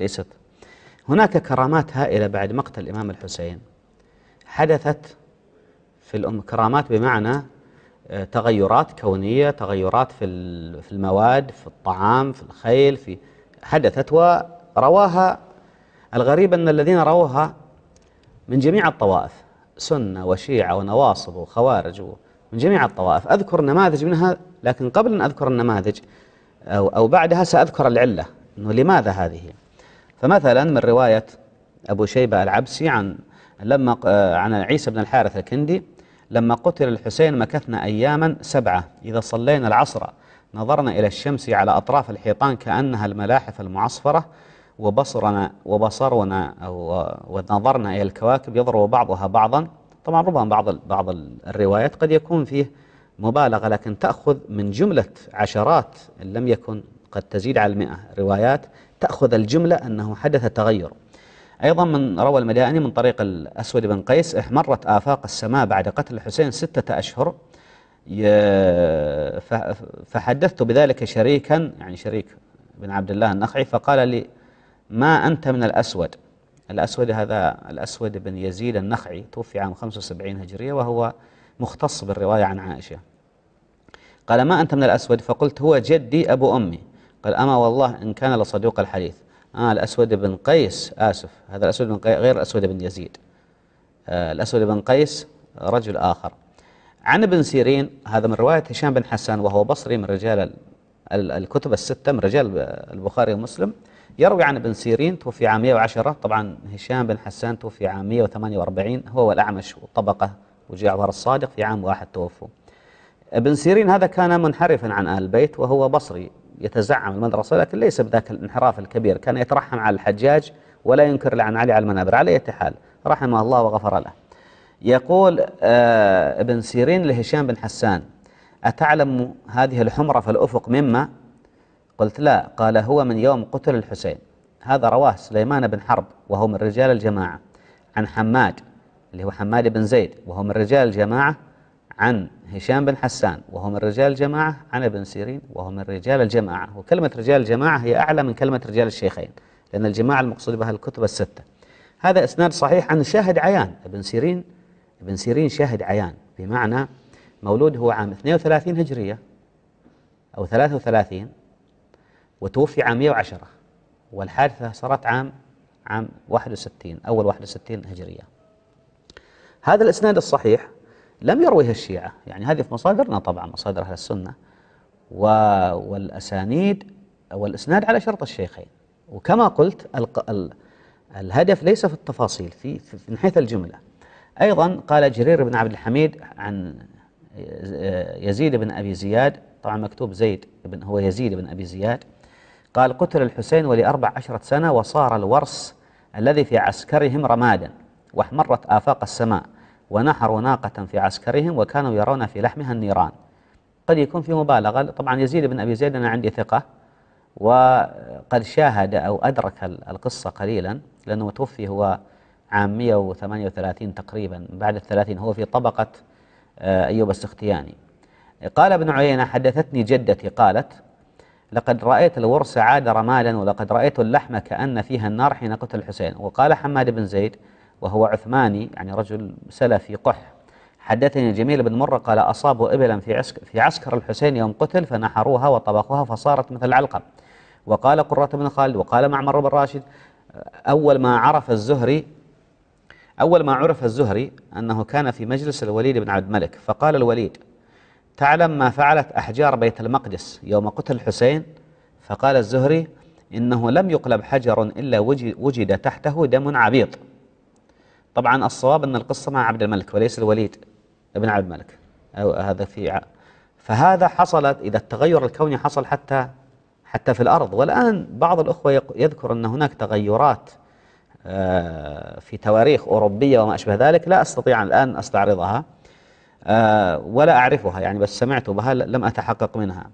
ليست هناك كرامات هائلة بعد مقتل الإمام الحسين حدثت في الأم كرامات بمعنى آه، تغيرات كونية تغيرات في في المواد في الطعام في الخيل في حدثت ورواها الغريب أن الذين رووها من جميع الطوائف سنة وشيعة ونواصب وخوارج من جميع الطوائف أذكر نماذج منها لكن قبل أن أذكر النماذج أو, أو بعدها سأذكر العلة أنه لماذا هذه فمثلا من رواية أبو شيبة العبسي عن لما آه، عن عيسى بن الحارث الكندي لما قتل الحسين مكثنا أياما سبعة إذا صلينا العصر نظرنا إلى الشمس على أطراف الحيطان كأنها الملاحف المعصفرة وبصرنا وبصرنا ونظرنا إلى الكواكب يضرب بعضها بعضا طبعا ربما بعض بعض الروايات قد يكون فيه مبالغة لكن تأخذ من جملة عشرات إن لم يكن قد تزيد على المئة روايات تأخذ الجملة أنه حدث تغير أيضا من روى المدائني من طريق الأسود بن قيس احمرت إيه، آفاق السماء بعد قتل الحسين ستة أشهر فحدثت بذلك شريكا يعني شريك بن عبد الله النخعي فقال لي ما أنت من الأسود الأسود هذا الأسود بن يزيد النخعي توفي عام 75 هجرية وهو مختص بالرواية عن عائشة قال ما أنت من الأسود فقلت هو جدي أبو أمي قال أما والله إن كان لصدوق الحديث آه الأسود بن قيس آسف هذا الأسود بن قيس غير الأسود بن يزيد آه الأسود بن قيس رجل آخر عن ابن سيرين هذا من رواية هشام بن حسان وهو بصري من رجال الكتب الستة من رجال البخاري ومسلم يروي عن ابن سيرين توفي عام 110 طبعا هشام بن حسان توفي عام 148 هو والأعمش وطبقة وجعفر الصادق في عام واحد توفوا ابن سيرين هذا كان منحرفا عن آل البيت وهو بصري يتزعم المدرسة لكن ليس بذاك الانحراف الكبير كان يترحم على الحجاج ولا ينكر لعن علي على المنابر على أي حال رحمه الله وغفر له يقول آه ابن سيرين لهشام بن حسان أتعلم هذه الحمرة في الأفق مما قلت لا قال هو من يوم قتل الحسين هذا رواه سليمان بن حرب وهو من رجال الجماعة عن حماد اللي هو حماد بن زيد وهو من رجال الجماعة عن هشام بن حسان وهو من رجال الجماعة عن ابن سيرين وهو من رجال الجماعة وكلمة رجال الجماعة هي أعلى من كلمة رجال الشيخين لأن الجماعة المقصود بها الكتب الستة هذا إسناد صحيح عن شاهد عيان ابن سيرين ابن سيرين شاهد عيان بمعنى مولود هو عام 32 هجرية أو 33 وتوفي عام 110 والحادثة صارت عام عام 61 أول 61 هجرية هذا الإسناد الصحيح لم يرويها الشيعة يعني هذه في مصادرنا طبعا مصادر أهل السنة والأسانيد والإسناد على شرط الشيخين وكما قلت الهدف ليس في التفاصيل في, من حيث الجملة أيضا قال جرير بن عبد الحميد عن آه، يزيد بن أبي زياد طبعا مكتوب زيد بن هو يزيد بن أبي زياد قال قتل الحسين ولأربع عشرة سنة وصار الورس الذي في عسكرهم رمادا واحمرت آفاق السماء ونحروا ناقة في عسكرهم وكانوا يرون في لحمها النيران قد يكون في مبالغة طبعا يزيد بن أبي زيد أنا عندي ثقة وقد شاهد أو أدرك القصة قليلا لأنه توفي هو عام 138 تقريبا بعد الثلاثين هو في طبقة آه، أيوب السختياني قال ابن عيينة حدثتني جدتي قالت لقد رأيت الورس عاد رمالا ولقد رأيت اللحم كأن فيها النار حين قتل الحسين وقال حماد بن زيد وهو عثماني يعني رجل سلفي قح حدثني جميل بن مرة قال أصابوا إبلا في عسكر, في عسكر الحسين يوم قتل فنحروها وطبخوها فصارت مثل العلقم وقال قرة بن خالد وقال معمر بن راشد أول ما عرف الزهري أول ما عرف الزهري أنه كان في مجلس الوليد بن عبد الملك فقال الوليد تعلم ما فعلت أحجار بيت المقدس يوم قتل الحسين فقال الزهري إنه لم يقلب حجر إلا وجد تحته دم عبيط طبعا الصواب أن القصة مع عبد الملك وليس الوليد ابن عبد الملك أو هذا في فهذا حصلت إذا التغير الكوني حصل حتى حتى في الأرض والآن بعض الأخوة يذكر أن هناك تغيرات آه، في تواريخ أوروبية وما أشبه ذلك لا أستطيع الآن أستعرضها آه، ولا أعرفها يعني بس سمعت بها لم أتحقق منها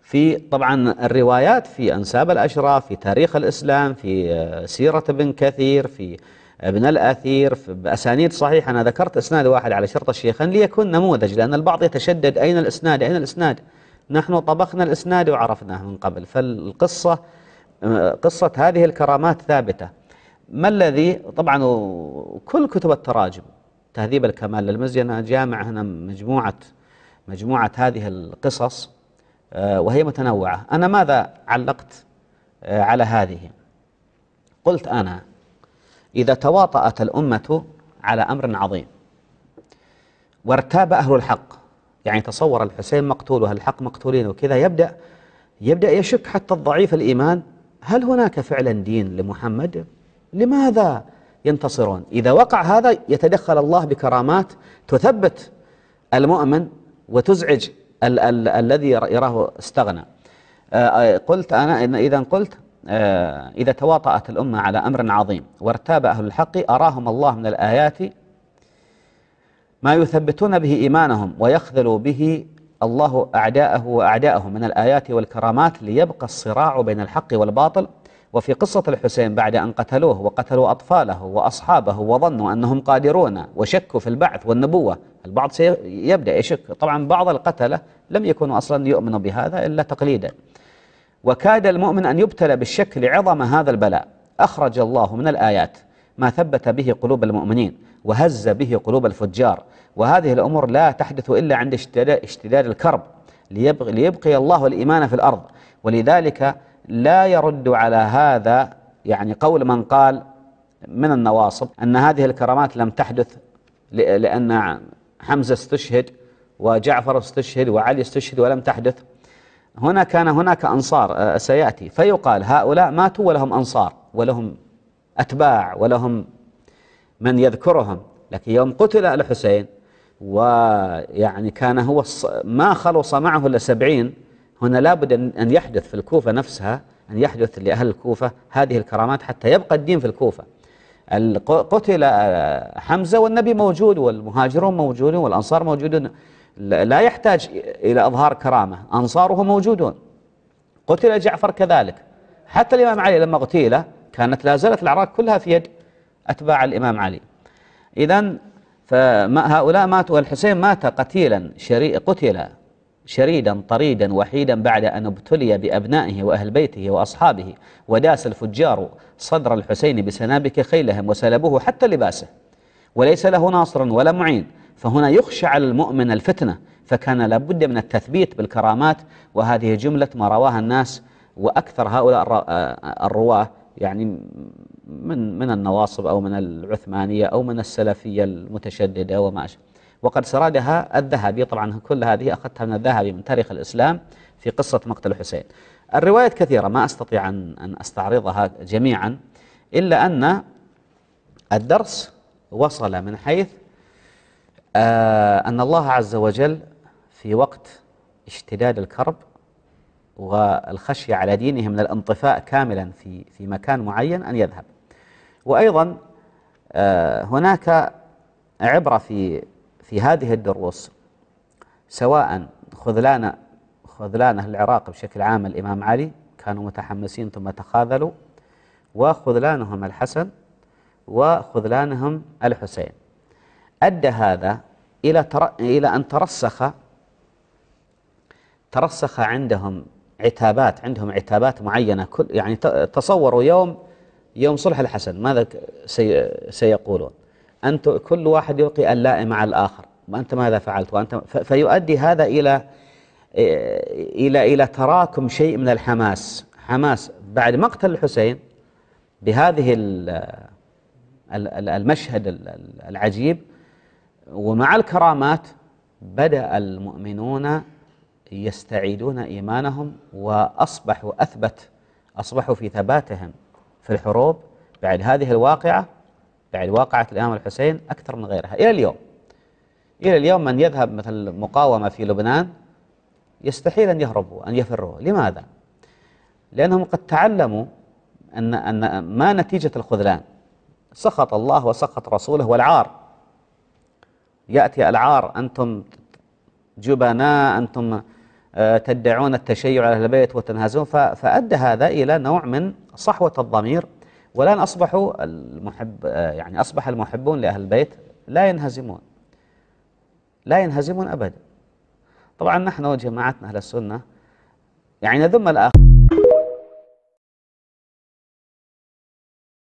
في طبعا الروايات في أنساب الأشراف في تاريخ الإسلام في آه، سيرة ابن كثير في ابن الأثير بأسانيد صحيحة أنا ذكرت إسناد واحد على شرط الشيخين ليكون نموذج لأن البعض يتشدد أين الإسناد أين الإسناد نحن طبخنا الإسناد وعرفناه من قبل فالقصة قصة هذه الكرامات ثابتة ما الذي طبعا كل كتب التراجم تهذيب الكمال للمزي أنا جامع هنا مجموعة مجموعة هذه القصص آه، وهي متنوعة أنا ماذا علقت آه، على هذه قلت أنا إذا تواطأت الأمة على أمر عظيم وارتاب أهل الحق يعني تصور الحسين مقتول وأهل الحق مقتولين وكذا يبدأ يبدأ يشك حتى الضعيف الإيمان هل هناك فعلا دين لمحمد؟ لماذا ينتصرون؟ إذا وقع هذا يتدخل الله بكرامات تثبت المؤمن وتزعج ال ال الذي يراه استغنى آه، آه، قلت أنا إذا قلت آه، إذا تواطأت الأمة على أمر عظيم وارتاب أهل الحق أراهم الله من الآيات ما يثبتون به إيمانهم ويخذل به الله أعداءه وأعداءه من الآيات والكرامات ليبقى الصراع بين الحق والباطل وفي قصة الحسين بعد أن قتلوه وقتلوا أطفاله وأصحابه وظنوا أنهم قادرون وشكوا في البعث والنبوة البعض سيبدأ يشك طبعا بعض القتلة لم يكونوا أصلا يؤمنوا بهذا إلا تقليدا وكاد المؤمن أن يبتلى بالشك لعظم هذا البلاء أخرج الله من الآيات ما ثبت به قلوب المؤمنين وهز به قلوب الفجار وهذه الأمور لا تحدث إلا عند اشتداد الكرب ليبقي, ليبقي الله الإيمان في الأرض ولذلك لا يرد على هذا يعني قول من قال من النواصب أن هذه الكرامات لم تحدث لأن حمزة استشهد وجعفر استشهد وعلي استشهد ولم تحدث هنا كان هناك أنصار آه، سيأتي فيقال هؤلاء ماتوا ولهم أنصار ولهم أتباع ولهم من يذكرهم لكن يوم قتل الحسين ويعني كان هو ما خلص معه إلا سبعين هنا لابد أن يحدث في الكوفة نفسها أن يحدث لأهل الكوفة هذه الكرامات حتى يبقى الدين في الكوفة قتل آه، حمزة والنبي موجود والمهاجرون موجودون والأنصار موجودون لا يحتاج إلى إظهار كرامة أنصاره موجودون قتل جعفر كذلك حتى الإمام علي لما قتيله كانت لا زالت العراق كلها في يد أتباع الإمام علي إذا فهؤلاء ماتوا والحسين مات قتيلا شري قتل شريدا طريدا وحيدا بعد أن ابتلي بأبنائه وأهل بيته وأصحابه وداس الفجار صدر الحسين بسنابك خيلهم وسلبوه حتى لباسه وليس له ناصر ولا معين فهنا يخشى على المؤمن الفتنة فكان لابد من التثبيت بالكرامات وهذه جملة ما رواها الناس وأكثر هؤلاء آه، الرواه يعني من من النواصب أو من العثمانية أو من السلفية المتشددة وما أشبه وقد سردها الذهبي طبعا كل هذه أخذتها من الذهبي من تاريخ الإسلام في قصة مقتل الحسين الروايات كثيرة ما أستطيع أن أستعرضها جميعا إلا أن الدرس وصل من حيث آه، أن الله عز وجل في وقت اشتداد الكرب والخشية على دينه من الانطفاء كاملا في في مكان معين أن يذهب وأيضا آه، هناك عبرة في في هذه الدروس سواء خذلان خذلان العراق بشكل عام الإمام علي كانوا متحمسين ثم تخاذلوا وخذلانهم الحسن وخذلانهم الحسين أدى هذا إلى, تر... إلى أن ترسخ ترسخ عندهم عتابات عندهم عتابات معينة كل يعني تصوروا يوم يوم صلح الحسن ماذا سي... سيقولون أنت كل واحد يلقي اللائم على الآخر وأنت ماذا فعلت وأنت ف... فيؤدي هذا إلى إلى إلى تراكم شيء من الحماس حماس بعد مقتل الحسين بهذه المشهد العجيب ومع الكرامات بدأ المؤمنون يستعيدون إيمانهم وأصبحوا أثبت أصبحوا في ثباتهم في الحروب بعد هذه الواقعة بعد واقعة الإمام الحسين أكثر من غيرها إلى اليوم إلى اليوم من يذهب مثل مقاومة في لبنان يستحيل أن يهربوا أن يفروا لماذا؟ لأنهم قد تعلموا أن, أن ما نتيجة الخذلان سخط الله وسخط رسوله والعار يأتي العار أنتم جبناء أنتم آه، تدعون التشيع على أهل البيت وتنهزون فأدى هذا إلى نوع من صحوة الضمير والآن أصبحوا المحب آه، يعني أصبح المحبون لأهل البيت لا ينهزمون لا ينهزمون أبدا طبعا نحن جماعتنا أهل السنة يعني نذم الآخر